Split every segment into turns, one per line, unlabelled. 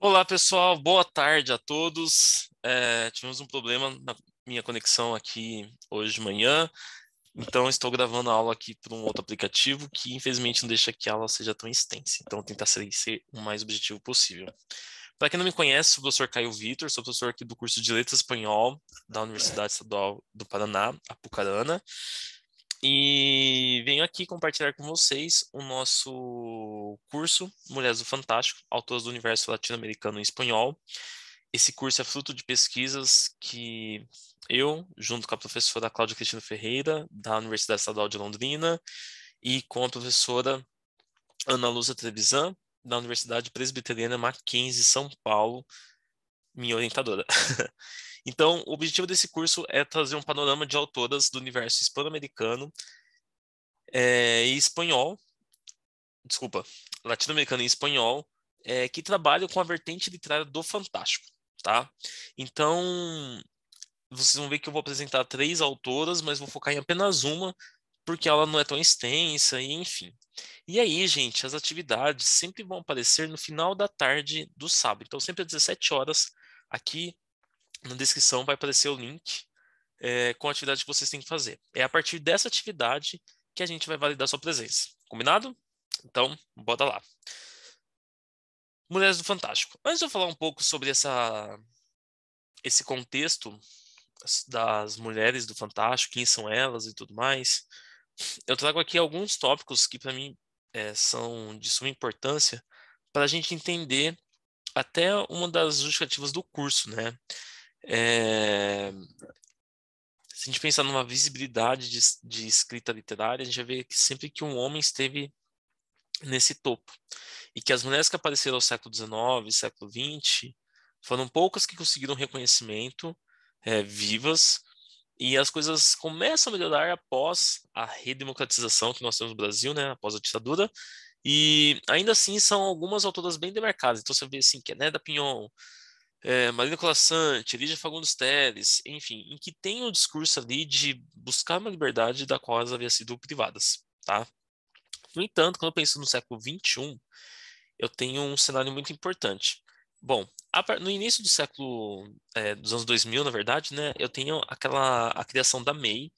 Olá, pessoal. Boa tarde a todos. É, tivemos um problema na minha conexão aqui hoje de manhã, então estou gravando a aula aqui por um outro aplicativo que, infelizmente, não deixa que a aula seja tão extensa. Então, tentar ser, ser o mais objetivo possível. Para quem não me conhece, sou o professor Caio Vitor, sou professor aqui do curso de Letras Espanhol da Universidade Estadual do Paraná, Apucarana. E venho aqui compartilhar com vocês o nosso curso Mulheres do Fantástico, Autoras do Universo Latino-Americano em Espanhol. Esse curso é fruto de pesquisas que eu, junto com a professora Cláudia Cristina Ferreira, da Universidade Estadual de Londrina, e com a professora Ana Lúcia Trevisan, da Universidade Presbiteriana Mackenzie, São Paulo, minha orientadora. Então, o objetivo desse curso é trazer um panorama de autoras do universo hispano-americano é, e espanhol, desculpa, latino-americano e espanhol, é, que trabalham com a vertente literária do fantástico, tá? Então, vocês vão ver que eu vou apresentar três autoras, mas vou focar em apenas uma, porque ela não é tão extensa, e enfim. E aí, gente, as atividades sempre vão aparecer no final da tarde do sábado. Então, sempre às 17 horas, aqui na descrição vai aparecer o link é, com a atividade que vocês têm que fazer. É a partir dessa atividade que a gente vai validar sua presença. Combinado? Então, bota lá. Mulheres do Fantástico. Antes de eu falar um pouco sobre essa, esse contexto das mulheres do Fantástico, quem são elas e tudo mais, eu trago aqui alguns tópicos que, para mim, é, são de suma importância para a gente entender até uma das justificativas do curso, né? É... Se a gente pensar numa visibilidade de, de escrita literária, a gente vê que sempre que um homem esteve nesse topo. E que as mulheres que apareceram no século XIX, século XX, foram poucas que conseguiram reconhecimento é, vivas. E as coisas começam a melhorar após a redemocratização que nós temos no Brasil, né, após a ditadura. E ainda assim são algumas autoras bem demarcadas. Então você vê assim, que é Neda Pinhon, é, Marina Colassante, Lídia Fagundes Teles, enfim, em que tem o um discurso ali de buscar uma liberdade da qual elas haviam sido privadas, tá? No entanto, quando eu penso no século XXI, eu tenho um cenário muito importante. Bom, no início do século, é, dos anos 2000, na verdade, né, eu tenho aquela, a criação da MEI,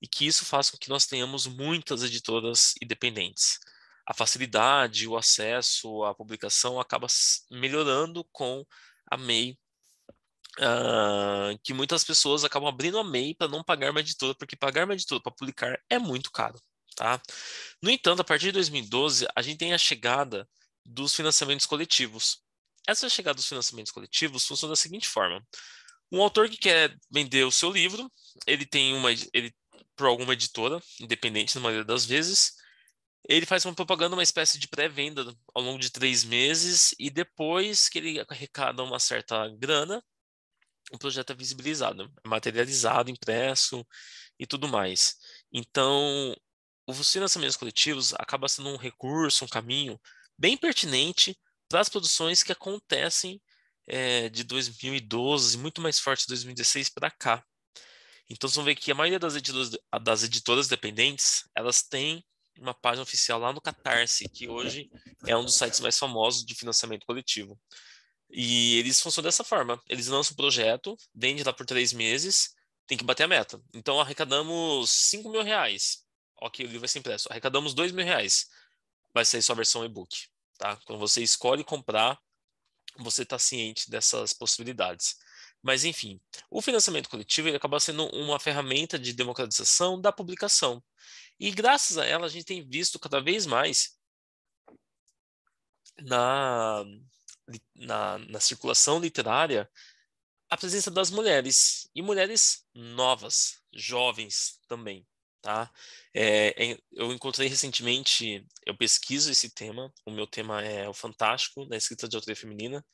e que isso faz com que nós tenhamos muitas editoras independentes. A facilidade, o acesso à publicação acaba melhorando com a MEI, uh, ah, que muitas pessoas acabam abrindo a MEI para não pagar uma editora, porque pagar uma editora para publicar é muito caro. Tá? No entanto, a partir de 2012, a gente tem a chegada dos financiamentos coletivos. Essa chegada dos financiamentos coletivos funciona da seguinte forma: um autor que quer vender o seu livro, ele tem uma, ele por alguma editora independente na maioria das vezes, ele faz uma propaganda, uma espécie de pré-venda ao longo de três meses, e depois que ele arrecada uma certa grana, o projeto é visibilizado, é materializado, impresso e tudo mais. Então, os financiamentos coletivos acaba sendo um recurso, um caminho bem pertinente para as produções que acontecem é, de 2012, muito mais forte de 2016 para cá. Então, vocês vão ver que a maioria das editoras, das editoras dependentes, elas têm uma página oficial lá no Catarse, que hoje é um dos sites mais famosos de financiamento coletivo. E eles funcionam dessa forma: eles lançam o um projeto, vende lá por três meses, tem que bater a meta. Então arrecadamos 5 mil reais. Ok, o livro vai ser impresso. Arrecadamos 2 mil reais. Vai sair sua versão e-book. Tá? Quando então, você escolhe comprar, você está ciente dessas possibilidades. Mas, enfim, o financiamento coletivo ele acaba sendo uma ferramenta de democratização da publicação. E graças a ela, a gente tem visto cada vez mais na, na, na circulação literária a presença das mulheres e mulheres novas, jovens também, tá? É, é, eu encontrei recentemente, eu pesquiso esse tema, o meu tema é o fantástico da escrita de autoria feminina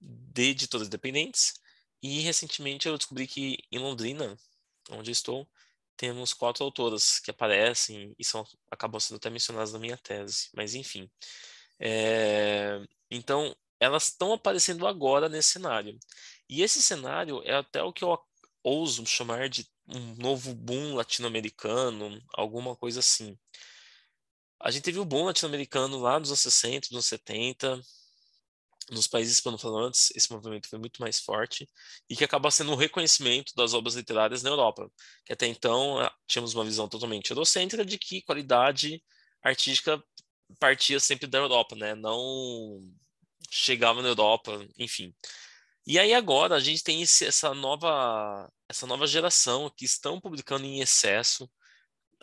de editoras independentes e recentemente eu descobri que em Londrina, onde eu estou, temos quatro autoras que aparecem e são, acabam sendo até mencionadas na minha tese, mas enfim. É, então, elas estão aparecendo agora nesse cenário. E esse cenário é até o que eu ouso chamar de um novo boom latino-americano, alguma coisa assim. A gente teve o boom latino-americano lá nos anos 60, nos anos 70, nos países hispanofalantes, esse movimento foi muito mais forte e que acaba sendo um reconhecimento das obras literárias na Europa, que até então ah, tínhamos uma visão totalmente eurocêntrica de que qualidade artística partia sempre da Europa, né? Não chegava na Europa, enfim. E aí agora a gente tem esse, essa nova essa nova geração que estão publicando em excesso,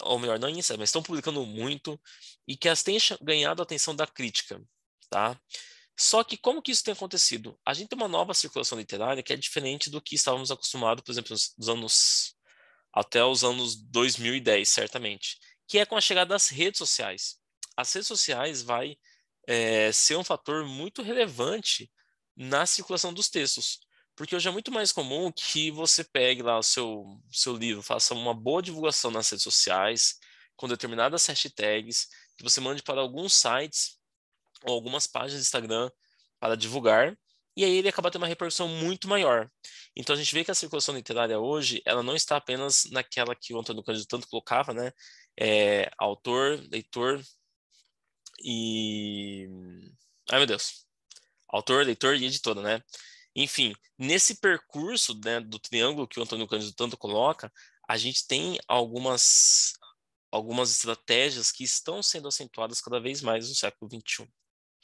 ou melhor, não em excesso, mas estão publicando muito e que as têm ganhado a atenção da crítica, tá? Só que como que isso tem acontecido? A gente tem uma nova circulação literária que é diferente do que estávamos acostumados, por exemplo, dos anos até os anos 2010, certamente, que é com a chegada das redes sociais. As redes sociais vai é, ser um fator muito relevante na circulação dos textos, porque hoje é muito mais comum que você pegue lá o seu, seu livro, faça uma boa divulgação nas redes sociais, com determinadas hashtags, que você mande para alguns sites ou algumas páginas do Instagram para divulgar, e aí ele acaba tendo uma repercussão muito maior. Então a gente vê que a circulação literária hoje, ela não está apenas naquela que o Antônio Cândido tanto colocava, né? É, autor, leitor e... Ai meu Deus! Autor, leitor e editora, né? Enfim, nesse percurso né, do triângulo que o Antônio Cândido tanto coloca, a gente tem algumas, algumas estratégias que estão sendo acentuadas cada vez mais no século XXI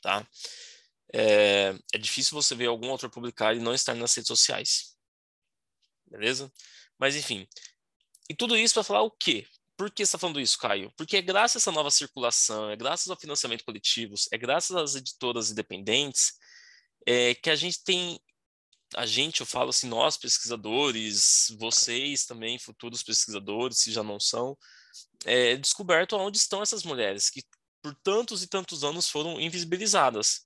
tá? É, é difícil você ver algum autor publicar e não estar nas redes sociais, beleza? Mas enfim, e tudo isso para falar o quê? Por que está falando isso, Caio? Porque é graças a essa nova circulação, é graças ao financiamento coletivo, é graças às editoras independentes é, que a gente tem a gente, eu falo assim, nós pesquisadores, vocês também, futuros pesquisadores, se já não são, é, descoberto onde estão essas mulheres que por tantos e tantos anos foram invisibilizadas.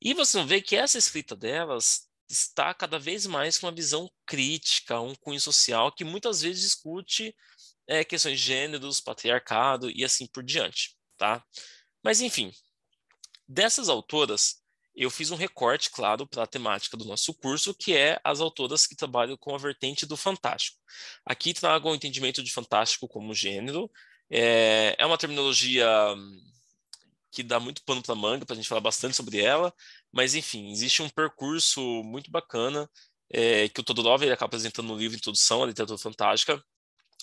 E você vê que essa escrita delas está cada vez mais com uma visão crítica, um cunho social, que muitas vezes discute é, questões de gêneros, patriarcado e assim por diante, tá? Mas enfim, dessas autoras, eu fiz um recorte, claro, para a temática do nosso curso, que é as autoras que trabalham com a vertente do fantástico. Aqui trago o um entendimento de fantástico como gênero, é, é uma terminologia hum, que dá muito pano para manga, para a gente falar bastante sobre ela, mas enfim, existe um percurso muito bacana é, que o Todorov ele acaba apresentando no livro Introdução à Literatura Fantástica,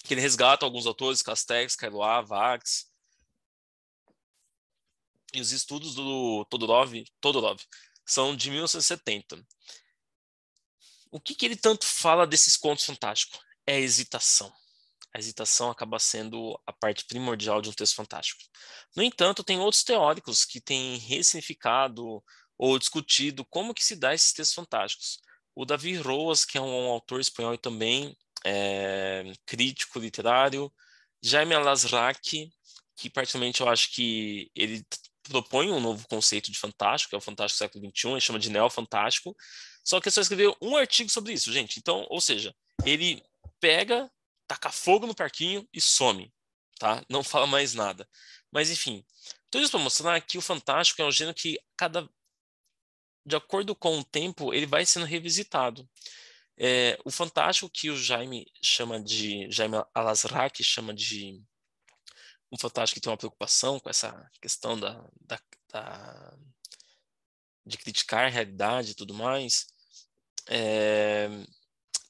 que ele resgata alguns autores, Castex, Kailoá, Vax, e os estudos do Todorov, Todorov são de 1970. O que, que ele tanto fala desses contos fantásticos? É hesitação a hesitação acaba sendo a parte primordial de um texto fantástico. No entanto, tem outros teóricos que têm ressignificado ou discutido como que se dá esses textos fantásticos. O Davi Roas, que é um autor espanhol e também é, crítico literário, Jaime Alasraki, que particularmente eu acho que ele propõe um novo conceito de fantástico, que é o fantástico do século XXI, ele chama de neofantástico, só que só escreveu um artigo sobre isso, gente. Então, ou seja, ele pega taca fogo no parquinho e some, tá? Não fala mais nada. Mas enfim, tudo isso para mostrar que o Fantástico é um gênero que cada de acordo com o tempo ele vai sendo revisitado. É, o Fantástico que o Jaime chama de Jaime Alazrak chama de um Fantástico que tem uma preocupação com essa questão da, da, da de criticar a realidade e tudo mais, está é,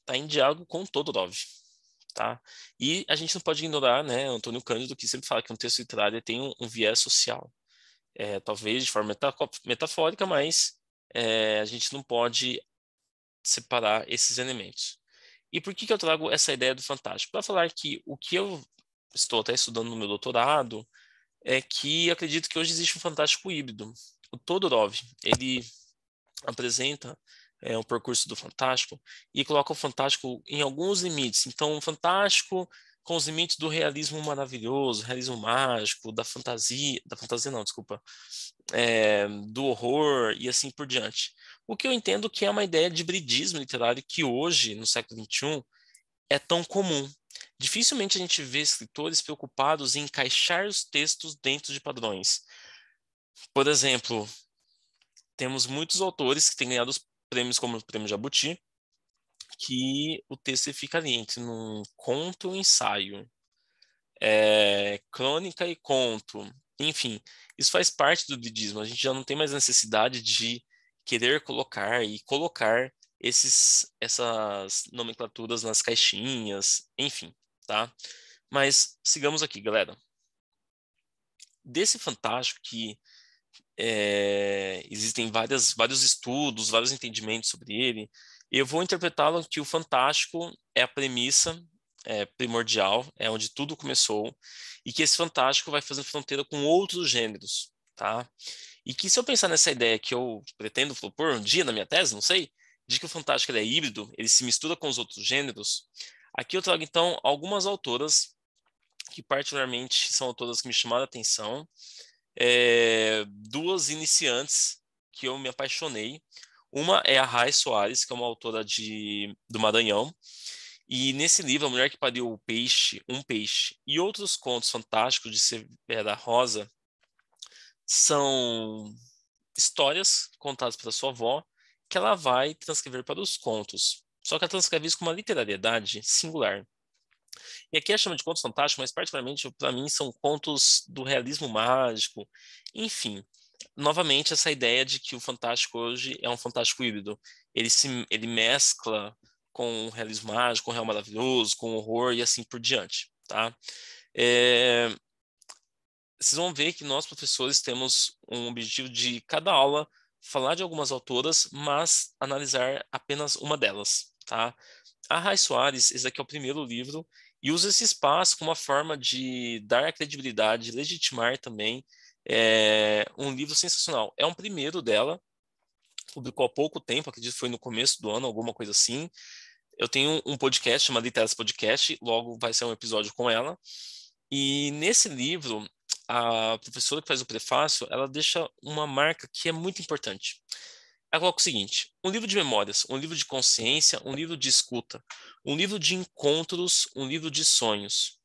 tá em diálogo com todo o Dove tá? E a gente não pode ignorar, né, Antônio Cândido, que sempre fala que um texto literário tem um, um viés social, é, talvez de forma metafórica, mas é, a gente não pode separar esses elementos. E por que, que eu trago essa ideia do fantástico? Para falar que o que eu estou até estudando no meu doutorado é que acredito que hoje existe um fantástico híbrido. O Todorov, ele apresenta é, um percurso do Fantástico e coloca o Fantástico em alguns limites. Então, o Fantástico com os limites do realismo maravilhoso, realismo mágico, da fantasia, da fantasia não, desculpa, é, do horror e assim por diante. O que eu entendo que é uma ideia de hibridismo literário que hoje, no século XXI, é tão comum. Dificilmente a gente vê escritores preocupados em encaixar os textos dentro de padrões. Por exemplo, temos muitos autores que têm ganhado prêmios como o Prêmio Jabuti, que o texto fica ali entre um conto e um ensaio, é, crônica e conto, enfim, isso faz parte do didismo. A gente já não tem mais necessidade de querer colocar e colocar esses, essas nomenclaturas nas caixinhas, enfim, tá? Mas sigamos aqui, galera. Desse fantástico que é, existem várias, vários estudos, vários entendimentos sobre ele. Eu vou interpretá-lo que o fantástico é a premissa é, primordial, é onde tudo começou, e que esse fantástico vai fazendo fronteira com outros gêneros, tá? E que se eu pensar nessa ideia que eu pretendo propor um dia na minha tese, não sei, de que o fantástico é híbrido, ele se mistura com os outros gêneros, aqui eu trago então algumas autoras que particularmente são autoras que me chamaram a atenção, é, duas iniciantes que eu me apaixonei. Uma é a Rai Soares, que é uma autora de, do Maranhão. E nesse livro, A Mulher que Pariu o Peixe, Um Peixe e outros contos fantásticos de Severa Rosa são histórias contadas pela sua avó que ela vai transcrever para os contos. Só que ela transcreve isso com uma literariedade singular. E aqui ela chama de contos fantásticos, mas particularmente para mim são contos do realismo mágico, enfim. Novamente essa ideia de que o fantástico hoje é um fantástico híbrido. Ele se ele mescla com o realismo mágico, com o real maravilhoso, com o horror e assim por diante, tá? É... Vocês vão ver que nós professores temos um objetivo de cada aula falar de algumas autoras, mas analisar apenas uma delas, tá? A Rai Soares, esse aqui é o primeiro livro, e usa esse espaço como uma forma de dar credibilidade, legitimar também é, um livro sensacional. É um primeiro dela, publicou há pouco tempo, acredito que foi no começo do ano, alguma coisa assim. Eu tenho um podcast chamado Literas Podcast, logo vai ser um episódio com ela. E nesse livro, a professora que faz o prefácio, ela deixa uma marca que é muito importante. Ela coloca o seguinte: um livro de memórias, um livro de consciência, um livro de escuta, um livro de encontros, um livro de sonhos.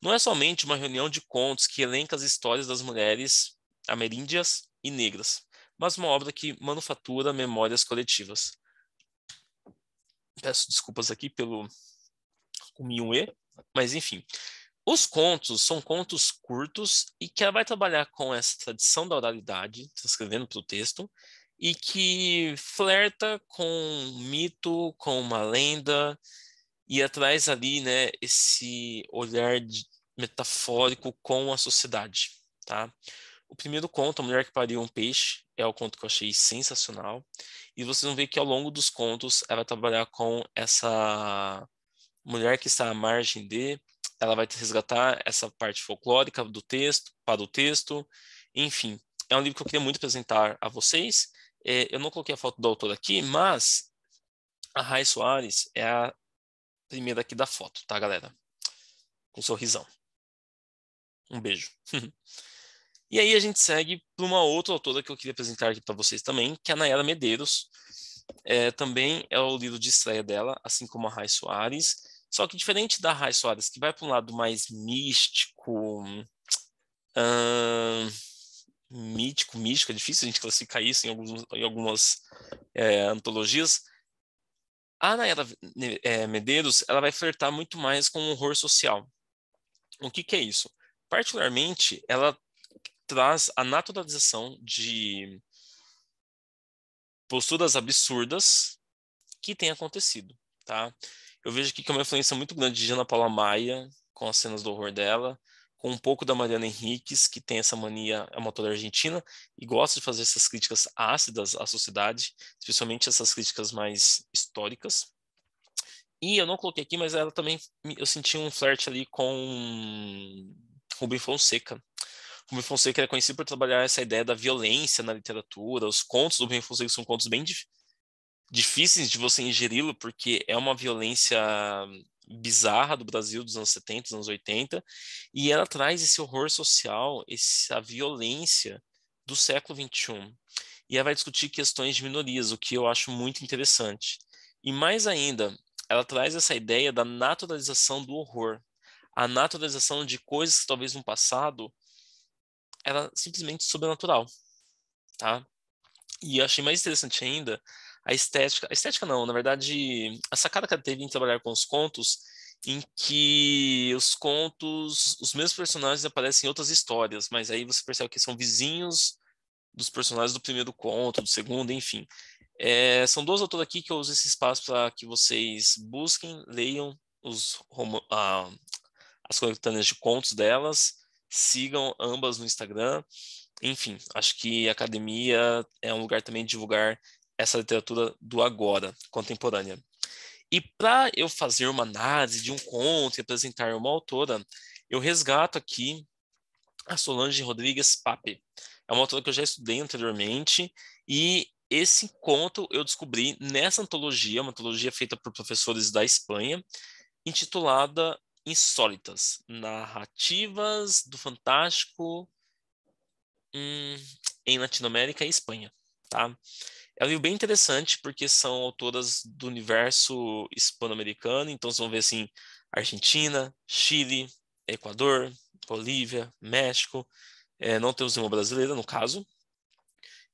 Não é somente uma reunião de contos que elenca as histórias das mulheres ameríndias e negras, mas uma obra que manufatura memórias coletivas. Peço desculpas aqui pelo e mas enfim. Os contos são contos curtos e que ela vai trabalhar com essa tradição da oralidade, transcrevendo para o texto, e que flerta com um mito, com uma lenda e atrás ali, né, esse olhar de, metafórico com a sociedade, tá? O primeiro conto, A Mulher que Pariu um Peixe, é o conto que eu achei sensacional. E vocês vão ver que ao longo dos contos ela vai trabalhar com essa mulher que está à margem de, ela vai resgatar essa parte folclórica do texto, para o texto, enfim. É um livro que eu queria muito apresentar a vocês é, eu não coloquei a foto do autor aqui, mas a Rai Soares é a primeira aqui da foto, tá, galera? Com um sorrisão. Um beijo. e aí a gente segue para uma outra autora que eu queria apresentar aqui para vocês também, que é a Nayara Medeiros. É, também é o livro de estreia dela, assim como a Rai Soares. Só que diferente da Rai Soares, que vai para um lado mais místico, hum, mítico, místico, é difícil a gente classificar isso em, alguns, em algumas é, antologias. A Nayara é, Medeiros ela vai flertar muito mais com o horror social. O que, que é isso? Particularmente, ela traz a naturalização de posturas absurdas que têm acontecido, tá? Eu vejo aqui que é uma influência muito grande de Ana Paula Maia com as cenas do horror dela com um pouco da Mariana Henriques, que tem essa mania, é uma autora argentina, e gosta de fazer essas críticas ácidas à sociedade, especialmente essas críticas mais históricas. E eu não coloquei aqui, mas ela também, eu senti um flerte ali com Rubem Fonseca. Rubem Fonseca é conhecido por trabalhar essa ideia da violência na literatura, os contos do Rubem Fonseca são contos bem difíceis de você ingeri-lo, porque é uma violência bizarra do Brasil dos anos 70, dos anos 80, e ela traz esse horror social, essa violência do século 21. E ela vai discutir questões de minorias, o que eu acho muito interessante. E mais ainda, ela traz essa ideia da naturalização do horror, a naturalização de coisas que talvez no passado era simplesmente sobrenatural, tá? E eu achei mais interessante ainda a estética, a estética não, na verdade, a sacada que ela teve em trabalhar com os contos, em que os contos, os mesmos personagens aparecem em outras histórias, mas aí você percebe que são vizinhos dos personagens do primeiro conto, do segundo, enfim. É, são duas autores aqui que eu uso esse espaço para que vocês busquem, leiam os, as coletâneas de contos delas, sigam ambas no Instagram. Enfim, acho que a academia é um lugar também de divulgar essa literatura do agora, contemporânea. E para eu fazer uma análise de um conto e apresentar uma autora, eu resgato aqui a Solange Rodrigues Pape. É uma autora que eu já estudei anteriormente e esse conto eu descobri nessa antologia, uma antologia feita por professores da Espanha, intitulada Insólitas, Narrativas do Fantástico hum, em Latinoamérica e Espanha, tá? É um livro bem interessante, porque são autoras do universo hispano-americano, então vocês vão ver assim: Argentina, Chile, Equador, Bolívia, México. É, não temos nenhuma brasileira, no caso.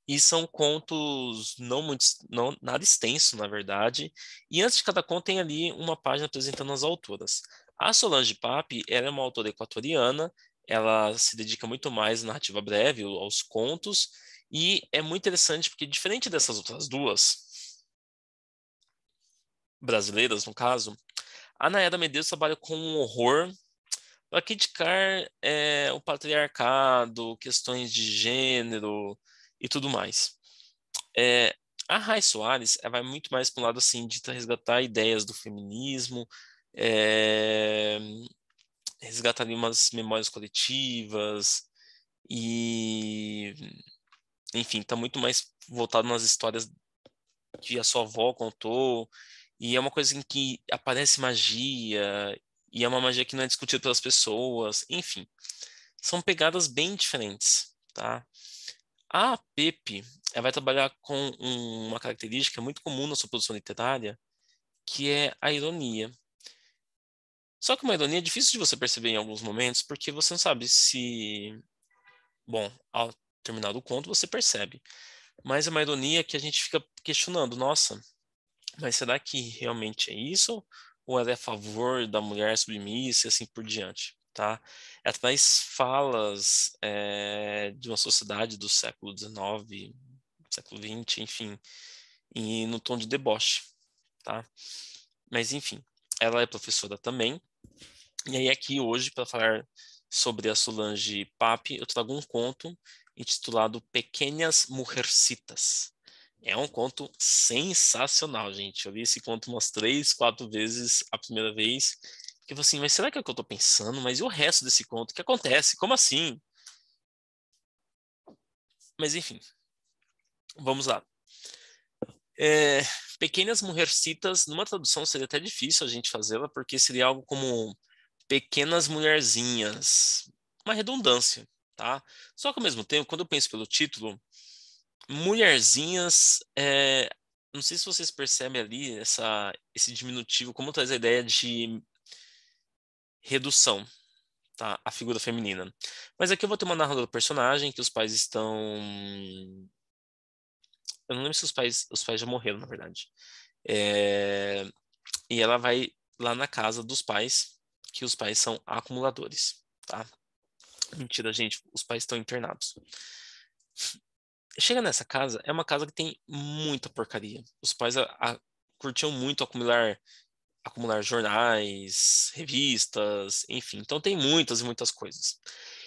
E são contos não muito, não, nada extenso, na verdade. E antes de cada conto tem ali uma página apresentando as autoras. A Solange Pape, ela é uma autora equatoriana, ela se dedica muito mais à narrativa breve, aos contos, e é muito interessante porque, diferente dessas outras duas, brasileiras no caso, a Nayara Medeiros trabalha com um horror para criticar é, o patriarcado, questões de gênero e tudo mais. É, a Rai Soares vai muito mais para um lado assim, de resgatar ideias do feminismo, é, resgatar umas memórias coletivas e enfim, está muito mais voltado nas histórias que a sua avó contou, e é uma coisa em que aparece magia, e é uma magia que não é discutida pelas pessoas, enfim. São pegadas bem diferentes, tá? A Pepe ela vai trabalhar com um, uma característica muito comum na sua produção literária, que é a ironia. Só que uma ironia é difícil de você perceber em alguns momentos, porque você não sabe se. Bom, terminado o conto, você percebe. Mas é uma ironia que a gente fica questionando, nossa, mas será que realmente é isso? Ou ela é a favor da mulher submissa e assim por diante, tá? é traz falas é, de uma sociedade do século XIX, século XX, enfim, e no tom de deboche, tá? Mas enfim, ela é professora também. E aí aqui hoje para falar sobre a Solange Pape, eu trago um conto intitulado Pequenas Mujercitas. É um conto sensacional, gente. Eu li esse conto umas três, quatro vezes a primeira vez. Que assim, mas será que é o que eu estou pensando? Mas e o resto desse conto? O que acontece? Como assim? Mas enfim, vamos lá. É, pequenas mulhercitas, numa tradução seria até difícil a gente fazê-la, porque seria algo como pequenas mulherzinhas. Uma redundância tá? Só que ao mesmo tempo, quando eu penso pelo título, mulherzinhas, é, não sei se vocês percebem ali essa, esse diminutivo, como traz a ideia de redução, tá? A figura feminina. Mas aqui eu vou ter uma do personagem que os pais estão eu não lembro se os pais, os pais já morreram, na verdade. É, e ela vai lá na casa dos pais, que os pais são acumuladores, tá? Mentira, gente, os pais estão internados. Chega nessa casa, é uma casa que tem muita porcaria. Os pais a, a, curtiam muito acumular acumular jornais, revistas, enfim. Então tem muitas e muitas coisas.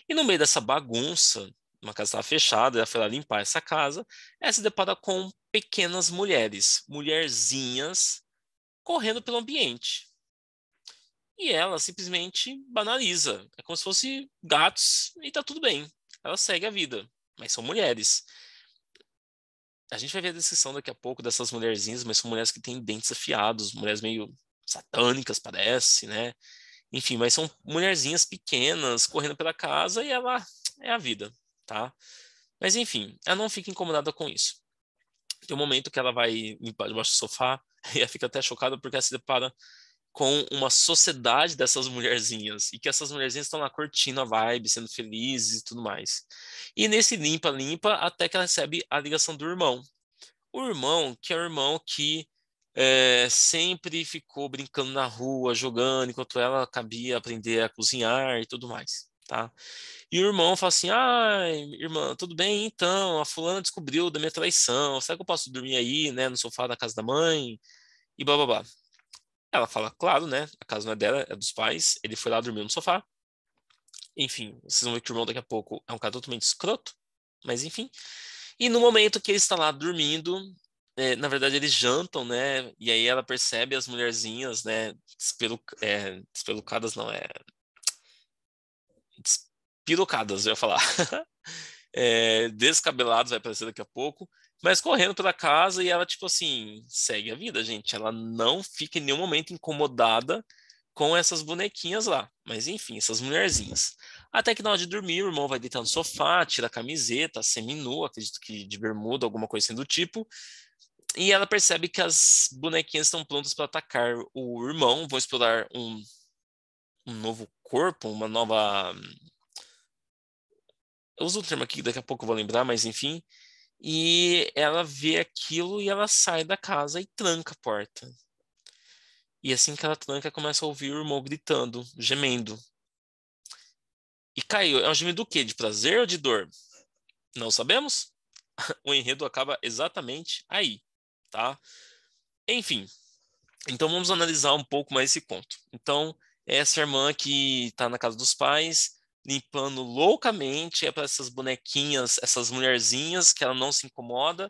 E no meio dessa bagunça, uma casa estava fechada, ela foi lá limpar essa casa, ela se depara com pequenas mulheres, mulherzinhas correndo pelo ambiente e ela simplesmente banaliza. É como se fosse gatos e tá tudo bem. Ela segue a vida, mas são mulheres. A gente vai ver a descrição daqui a pouco dessas mulherzinhas, mas são mulheres que têm dentes afiados, mulheres meio satânicas, parece, né? Enfim, mas são mulherzinhas pequenas correndo pela casa e ela é a vida, tá? Mas enfim, ela não fica incomodada com isso. Tem um momento que ela vai limpar debaixo do sofá e ela fica até chocada porque ela se depara com uma sociedade dessas mulherzinhas e que essas mulherzinhas estão lá curtindo a vibe, sendo felizes e tudo mais. E nesse limpa limpa até que ela recebe a ligação do irmão. O irmão que é o irmão que é, sempre ficou brincando na rua, jogando enquanto ela cabia aprender a cozinhar e tudo mais. Tá? E o irmão fala assim: ai, irmã, tudo bem então? A fulana descobriu da minha traição. Será que eu posso dormir aí, né, no sofá da casa da mãe? E blá blá blá. Ela fala, claro, né? A casa não é dela, é dos pais. Ele foi lá dormir no sofá. Enfim, vocês vão ver que o irmão daqui a pouco é um cara totalmente escroto, mas enfim. E no momento que ele está lá dormindo, é, na verdade eles jantam, né? E aí ela percebe as mulherzinhas, né? Despelu é, despelucadas, não, é. Despilucadas, eu ia falar. é, descabelados vai aparecer daqui a pouco. Mas correndo pela casa e ela, tipo assim, segue a vida, gente. Ela não fica em nenhum momento incomodada com essas bonequinhas lá. Mas enfim, essas mulherzinhas. Até que na hora de dormir, o irmão vai deitar no sofá, tira a camiseta, seminu, acredito que de bermuda, alguma coisa assim do tipo. E ela percebe que as bonequinhas estão prontas para atacar o irmão, vão explorar um, um novo corpo, uma nova. Hum, eu uso o termo aqui, daqui a pouco eu vou lembrar, mas enfim e ela vê aquilo e ela sai da casa e tranca a porta. E assim que ela tranca, começa a ouvir o irmão gritando, gemendo. E caiu. É um gemido do quê? De prazer ou de dor? Não sabemos. O enredo acaba exatamente aí, tá? Enfim. Então vamos analisar um pouco mais esse conto. Então, essa irmã que está na casa dos pais, limpando loucamente, é para essas bonequinhas, essas mulherzinhas que ela não se incomoda.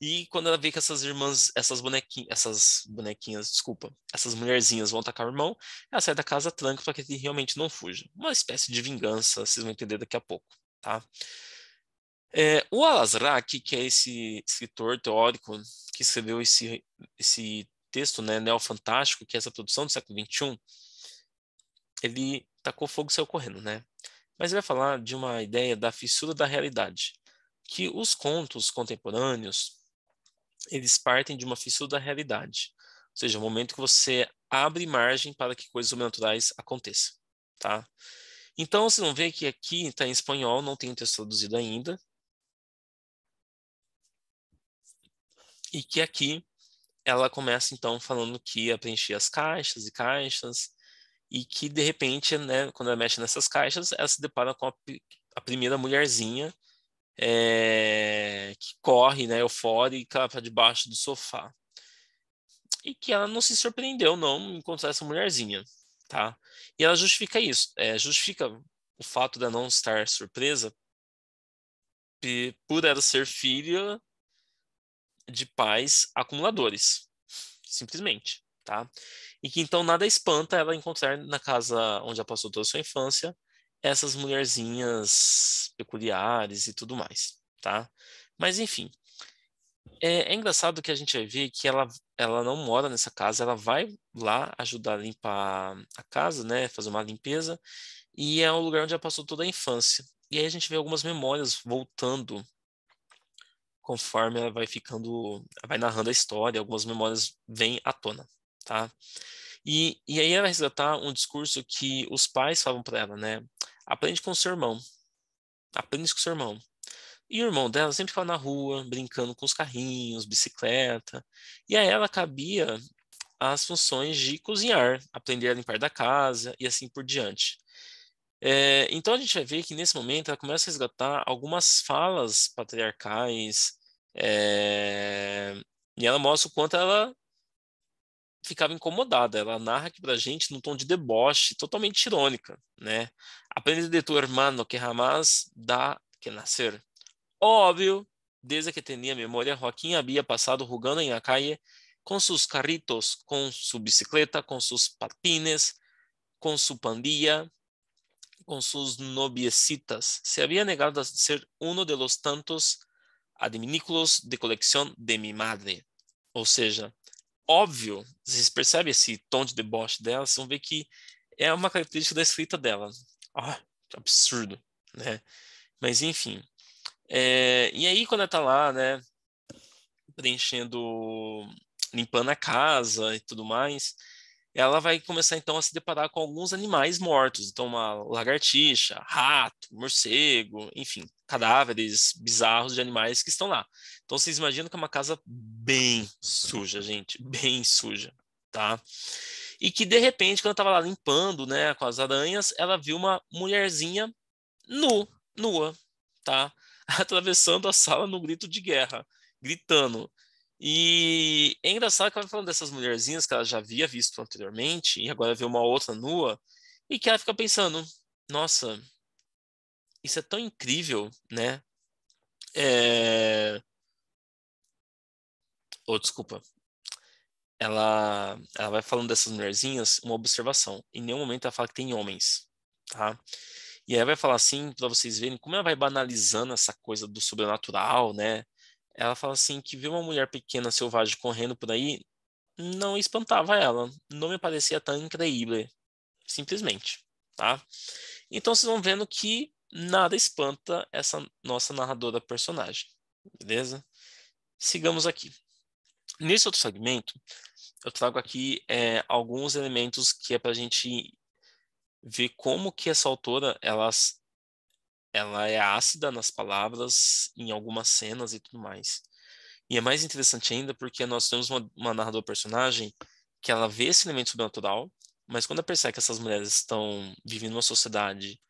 E quando ela vê que essas irmãs, essas bonequinhas, essas bonequinhas, desculpa, essas mulherzinhas vão atacar o irmão, ela sai da casa tranca para que ele realmente não fuja. Uma espécie de vingança, vocês vão entender daqui a pouco, tá? É, o Alasrak, que é esse escritor teórico que escreveu esse, esse texto né, neofantástico, que é essa produção do século XXI, ele tacou fogo e saiu correndo, né? mas ele vai falar de uma ideia da fissura da realidade, que os contos contemporâneos, eles partem de uma fissura da realidade, ou seja, o um momento que você abre margem para que coisas sobrenaturais aconteçam, tá? Então, vocês vão ver que aqui está em espanhol, não tem o texto traduzido ainda. E que aqui ela começa, então, falando que ia preencher as caixas e caixas, e que de repente, né, quando ela mexe nessas caixas, ela se depara com a, a primeira mulherzinha é, que corre, né, eufórica tá para debaixo do sofá. E que ela não se surpreendeu não encontrar essa mulherzinha, tá? E ela justifica isso, é, justifica o fato de não estar surpresa por ela ser filha de pais acumuladores, simplesmente tá? E que então nada espanta ela encontrar na casa onde ela passou toda a sua infância essas mulherzinhas peculiares e tudo mais, tá? Mas enfim, é, é engraçado que a gente vai ver que ela, ela não mora nessa casa, ela vai lá ajudar a limpar a casa, né? Fazer uma limpeza e é o lugar onde ela passou toda a infância. E aí a gente vê algumas memórias voltando conforme ela vai ficando, vai narrando a história, algumas memórias vêm à tona, tá? E, e aí ela resgatar um discurso que os pais falam para ela, né? Aprende com seu irmão. Aprende com seu irmão. E o irmão dela sempre ficava na rua, brincando com os carrinhos, bicicleta. E a ela cabia as funções de cozinhar, aprender a limpar da casa e assim por diante. É, então a gente vai ver que nesse momento ela começa a resgatar algumas falas patriarcais é, e ela mostra o quanto ela ficava incomodada. Ela narra aqui pra gente num tom de deboche, totalmente irônica, né? Aprende de tu hermano que jamás dá que nascer. Óbvio, desde que tinha memória, Joaquim havia passado rugando em a calle com seus carritos, com sua bicicleta, com seus patines, com sua pandilla, com suas noviecitas. Se havia negado a ser um de los tantos adminículos de coleção de mi madre. Ou seja, óbvio, vocês percebem esse tom de deboche dela, vocês vão ver que é uma característica da escrita dela. Ah, que absurdo, né? Mas enfim. É, e aí quando ela tá lá, né, preenchendo, limpando a casa e tudo mais, ela vai começar então a se deparar com alguns animais mortos, então uma lagartixa, rato, morcego, enfim, cadáveres bizarros de animais que estão lá. Então vocês imaginam que é uma casa bem suja, gente, bem suja, tá? E que de repente, quando eu tava lá limpando, né, com as aranhas, ela viu uma mulherzinha nu, nua, tá? Atravessando a sala no grito de guerra, gritando. E é engraçado que ela tá falando dessas mulherzinhas que ela já havia visto anteriormente, e agora vê uma outra nua, e que ela fica pensando: nossa, isso é tão incrível, né? É ou desculpa, ela, ela vai falando dessas mulherzinhas uma observação. Em nenhum momento ela fala que tem homens, tá? E aí vai falar assim, para vocês verem como ela vai banalizando essa coisa do sobrenatural, né? Ela fala assim que ver uma mulher pequena, selvagem, correndo por aí não espantava ela, não me parecia tão increíble, simplesmente, tá? Então vocês vão vendo que nada espanta essa nossa narradora personagem, beleza? Sigamos aqui. Nesse outro segmento, eu trago aqui é, alguns elementos que é para a gente ver como que essa autora elas, ela é ácida nas palavras, em algumas cenas e tudo mais. E é mais interessante ainda porque nós temos uma, uma personagem que ela vê esse elemento sobrenatural, mas quando ela percebe que essas mulheres estão vivendo uma sociedade,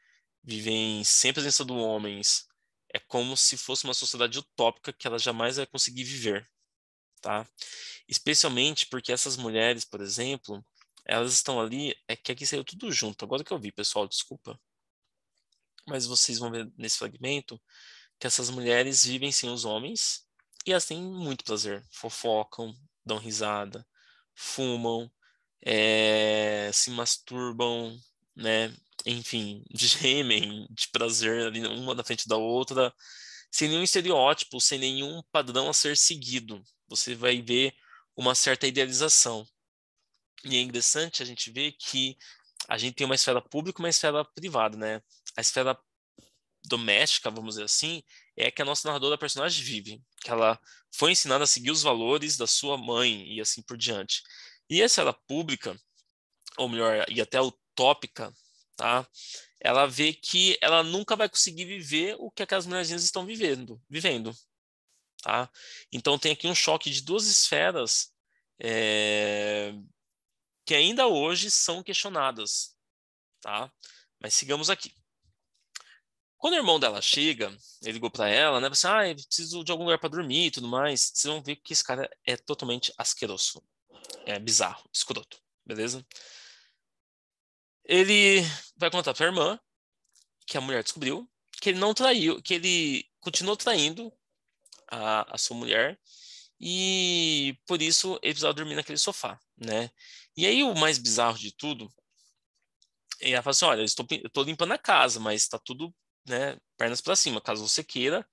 vivem sem presença do homens, é como se fosse uma sociedade utópica que ela jamais vai conseguir viver tá? Especialmente porque essas mulheres, por exemplo, elas estão ali, é que aqui saiu tudo junto, agora que eu vi, pessoal, desculpa. Mas vocês vão ver nesse fragmento que essas mulheres vivem sem os homens e elas têm muito prazer, fofocam, dão risada, fumam, é, se masturbam, né? Enfim, gemem de prazer ali uma na frente da outra, sem nenhum estereótipo, sem nenhum padrão a ser seguido, você vai ver uma certa idealização. E é interessante a gente ver que a gente tem uma esfera pública e uma esfera privada, né? A esfera doméstica, vamos dizer assim, é que a nossa narradora a personagem vive, que ela foi ensinada a seguir os valores da sua mãe e assim por diante. E a esfera pública, ou melhor, e até utópica, tá? Ela vê que ela nunca vai conseguir viver o que aquelas mulherzinhas estão vivendo, vivendo. Tá? Então tem aqui um choque de duas esferas é, que ainda hoje são questionadas. Tá? Mas sigamos aqui. Quando o irmão dela chega, ele ligou para ela, né? Você, ah, assim, preciso de algum lugar para dormir e tudo mais. Vocês vão ver que esse cara é totalmente asqueroso. É bizarro, escroto, beleza? Ele vai contar para a irmã que a mulher descobriu que ele não traiu, que ele continuou traindo a, a sua mulher e por isso ele precisava dormir naquele sofá, né? E aí o mais bizarro de tudo, ela fala assim, olha, eu estou, eu estou limpando a casa, mas está tudo, né, pernas para cima, caso você queira,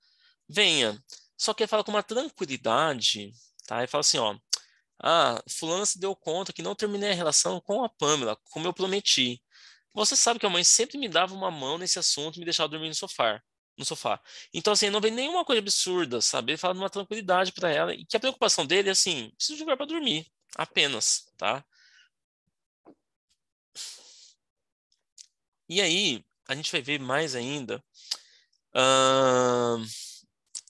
venha. Só que ele fala com uma tranquilidade, tá? Ele fala assim, ó, ah, fulana se deu conta que não terminei a relação com a Pamela, como eu prometi. Você sabe que a mãe sempre me dava uma mão nesse assunto e me deixava dormir no sofá no sofá. Então, assim, não vem nenhuma coisa absurda, sabe? Ele fala de uma tranquilidade para ela e que a preocupação dele é assim: preciso jogar para dormir, apenas, tá? E aí, a gente vai ver mais ainda uh,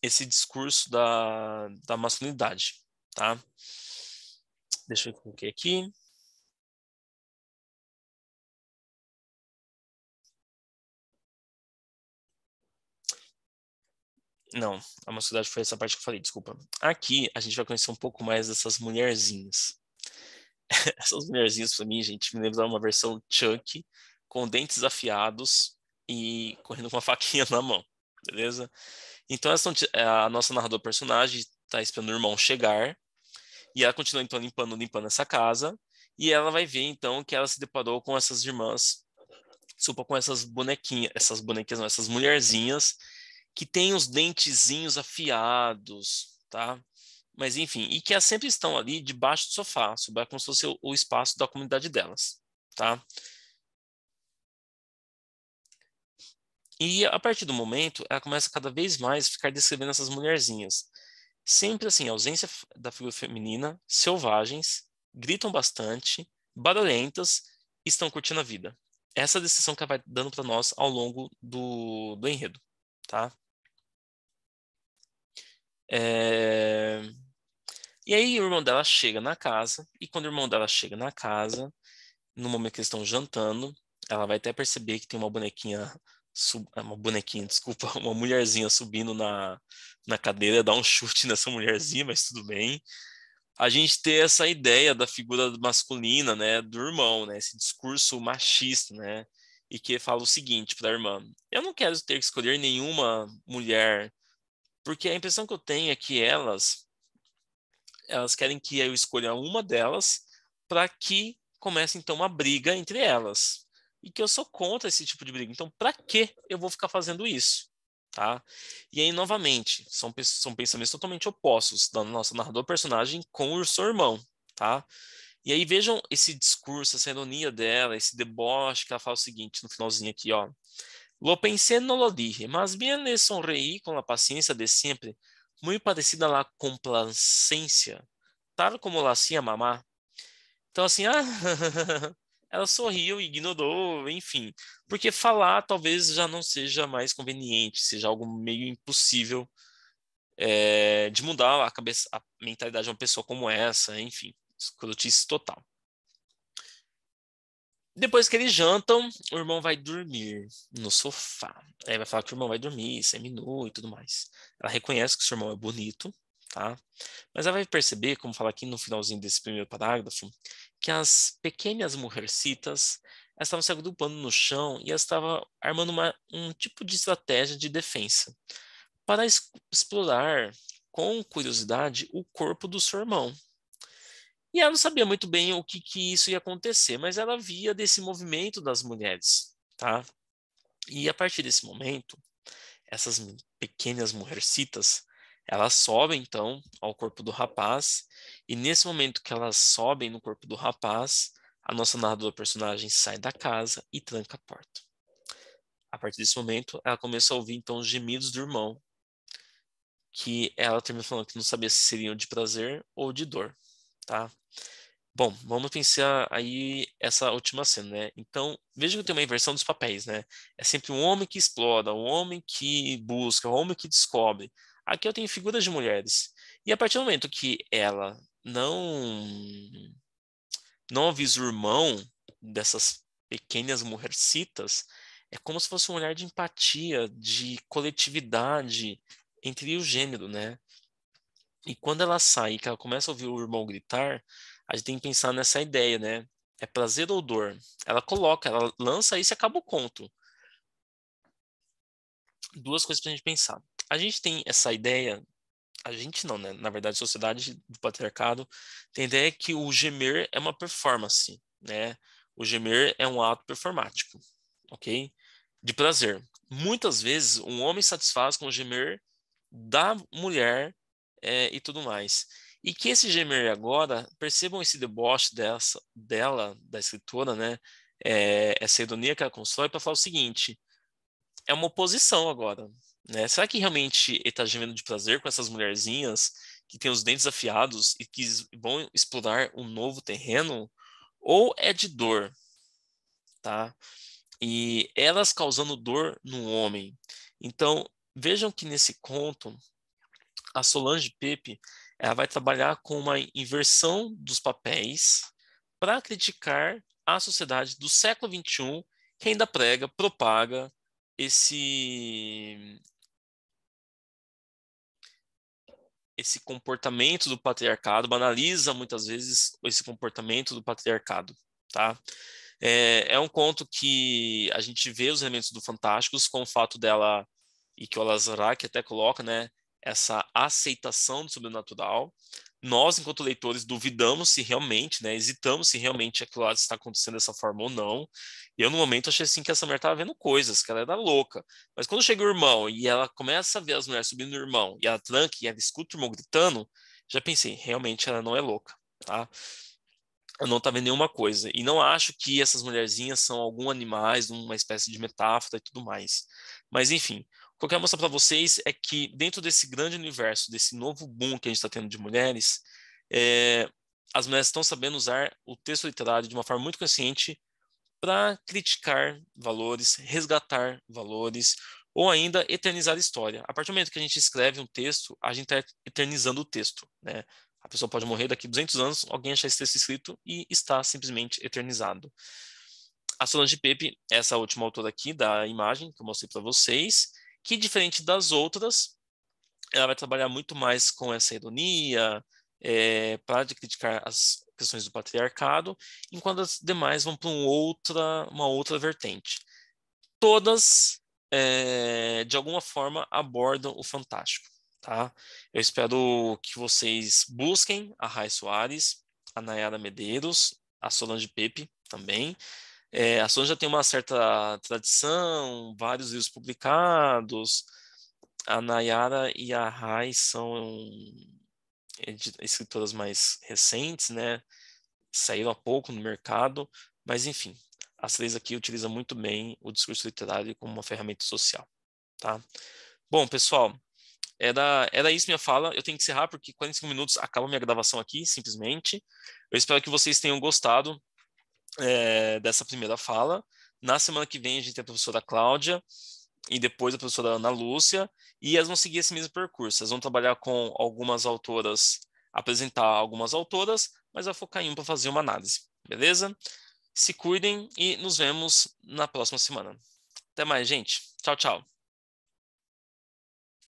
esse discurso da, da masculinidade, tá? Deixa eu colocar aqui. Não, a mocidade foi essa parte que eu falei, desculpa. Aqui a gente vai conhecer um pouco mais dessas mulherzinhas. Essas mulherzinhas, pra mim, gente, me lembram uma versão Chuck, com dentes afiados e correndo com uma faquinha na mão, beleza? Então, é, a nossa narradora personagem tá esperando o irmão chegar, e ela continua, então, limpando, limpando essa casa, e ela vai ver, então, que ela se deparou com essas irmãs, desculpa, com essas bonequinhas, essas bonequinhas, não, essas mulherzinhas, que tem os dentezinhos afiados, tá? Mas enfim, e que elas sempre estão ali debaixo do sofá, como se fosse o, o espaço da comunidade delas, tá? E a partir do momento, ela começa cada vez mais a ficar descrevendo essas mulherzinhas. Sempre assim, ausência da figura feminina, selvagens, gritam bastante, barulhentas, estão curtindo a vida. Essa é a descrição que ela vai dando para nós ao longo do, do enredo, tá? É... E aí o irmão dela chega na casa, e quando o irmão dela chega na casa, no momento que eles estão jantando, ela vai até perceber que tem uma bonequinha, é uma bonequinha, desculpa, uma mulherzinha subindo na, na cadeira, dá um chute nessa mulherzinha, mas tudo bem. A gente ter essa ideia da figura masculina, né, do irmão, né, esse discurso machista, né, e que fala o seguinte para a irmã: eu não quero ter que escolher nenhuma mulher porque a impressão que eu tenho é que elas elas querem que eu escolha uma delas para que comece então uma briga entre elas. E que eu sou contra esse tipo de briga. Então, para que eu vou ficar fazendo isso? Tá? E aí, novamente, são, são pensamentos totalmente opostos da nossa narrador-personagem com o seu irmão. Tá? E aí vejam esse discurso, essa ironia dela, esse deboche que ela fala o seguinte no finalzinho aqui, ó. Lo pensé no lo dije, mas bien le sonreí con la paciencia de siempre, muy parecida a la complacencia, tal como la hacía mamá. Então, assim, ah, ela sorriu, ignorou, enfim. Porque falar talvez já não seja mais conveniente, seja algo meio impossível é, de mudar a, cabeça, a mentalidade de uma pessoa como essa, enfim, escrotice total. Depois que eles jantam, o irmão vai dormir no sofá. Aí vai falar que o irmão vai dormir, seminu e tudo mais. Ela reconhece que o seu irmão é bonito, tá? Mas ela vai perceber, como fala aqui no finalzinho desse primeiro parágrafo, que as pequenas mujercitas estavam se agrupando no chão e elas estavam armando uma, um tipo de estratégia de defesa para explorar com curiosidade o corpo do seu irmão. E ela não sabia muito bem o que, que isso ia acontecer, mas ela via desse movimento das mulheres, tá? E a partir desse momento, essas pequenas mulhercitas, elas sobem então ao corpo do rapaz, e nesse momento que elas sobem no corpo do rapaz, a nossa narradora personagem sai da casa e tranca a porta. A partir desse momento, ela começa a ouvir então os gemidos do irmão, que ela termina falando que não sabia se seriam de prazer ou de dor tá? Bom, vamos pensar aí essa última cena, né? Então, veja que tem uma inversão dos papéis, né? É sempre um homem que explora, um homem que busca, um homem que descobre. Aqui eu tenho figuras de mulheres. E a partir do momento que ela não não avisa o irmão dessas pequenas mulhercitas é como se fosse um olhar de empatia, de coletividade entre o gênero, né? E quando ela sai, que ela começa a ouvir o irmão gritar, a gente tem que pensar nessa ideia, né? É prazer ou dor? Ela coloca, ela lança isso e acaba o conto. Duas coisas para a gente pensar. A gente tem essa ideia, a gente não, né? Na verdade, a sociedade do patriarcado tem a ideia que o gemer é uma performance, né? O gemer é um ato performático, ok? De prazer. Muitas vezes, um homem satisfaz com o gemer da mulher é, e tudo mais. E que esse Gemer agora, percebam esse deboche dessa, dela, da escritora, né? É, essa ironia que ela constrói para falar o seguinte: é uma oposição agora. Né? Será que realmente ele está gemendo de prazer com essas mulherzinhas que têm os dentes afiados e que vão explorar um novo terreno? Ou é de dor? Tá? E elas causando dor no homem. Então, vejam que nesse conto a Solange Pepe ela vai trabalhar com uma inversão dos papéis para criticar a sociedade do século XXI que ainda prega, propaga esse esse comportamento do patriarcado, banaliza muitas vezes esse comportamento do patriarcado, tá? É, é um conto que a gente vê os elementos do Fantásticos com o fato dela e que o Lazaraki até coloca, né? essa aceitação do sobrenatural. Nós, enquanto leitores, duvidamos se realmente, né, hesitamos se realmente aquilo lá está acontecendo dessa forma ou não. Eu, no momento, achei assim que essa mulher estava vendo coisas, que ela era louca. Mas quando chega o irmão e ela começa a ver as mulheres subindo no irmão, e ela tranca e ela escuta o irmão gritando, já pensei, realmente ela não é louca, tá? Eu não estava tá vendo nenhuma coisa. E não acho que essas mulherzinhas são algum animais, uma espécie de metáfora e tudo mais. Mas, enfim, o que eu quero mostrar para vocês é que dentro desse grande universo, desse novo boom que a gente está tendo de mulheres, é, as mulheres estão sabendo usar o texto literário de uma forma muito consciente para criticar valores, resgatar valores ou ainda eternizar a história. A partir do momento que a gente escreve um texto, a gente está eternizando o texto, né? A pessoa pode morrer daqui a 200 anos, alguém achar esse texto escrito e está simplesmente eternizado. A Solange Pepe, essa última autora aqui da imagem que eu mostrei para vocês, que diferente das outras, ela vai trabalhar muito mais com essa ironia, é, para de criticar as questões do patriarcado, enquanto as demais vão para um outra, uma outra vertente. Todas, é, de alguma forma, abordam o fantástico. Tá? Eu espero que vocês busquem a Rai Soares, a Nayara Medeiros, a Solange Pepe também, é, a Sônia já tem uma certa tradição, vários livros publicados. A Nayara e a Rai são eh, escritoras mais recentes, né? Saíram há pouco no mercado, mas enfim, as três aqui utilizam muito bem o discurso literário como uma ferramenta social, tá? Bom, pessoal, era, era isso minha fala. Eu tenho que encerrar porque 45 minutos acaba minha gravação aqui, simplesmente. Eu espero que vocês tenham gostado é, dessa primeira fala. Na semana que vem a gente tem a professora Cláudia e depois a professora Ana Lúcia, e elas vão seguir esse mesmo percurso. Elas vão trabalhar com algumas autoras, apresentar algumas autoras, mas vai focar em um para fazer uma análise, beleza? Se cuidem e nos vemos na próxima semana. Até mais, gente. Tchau, tchau.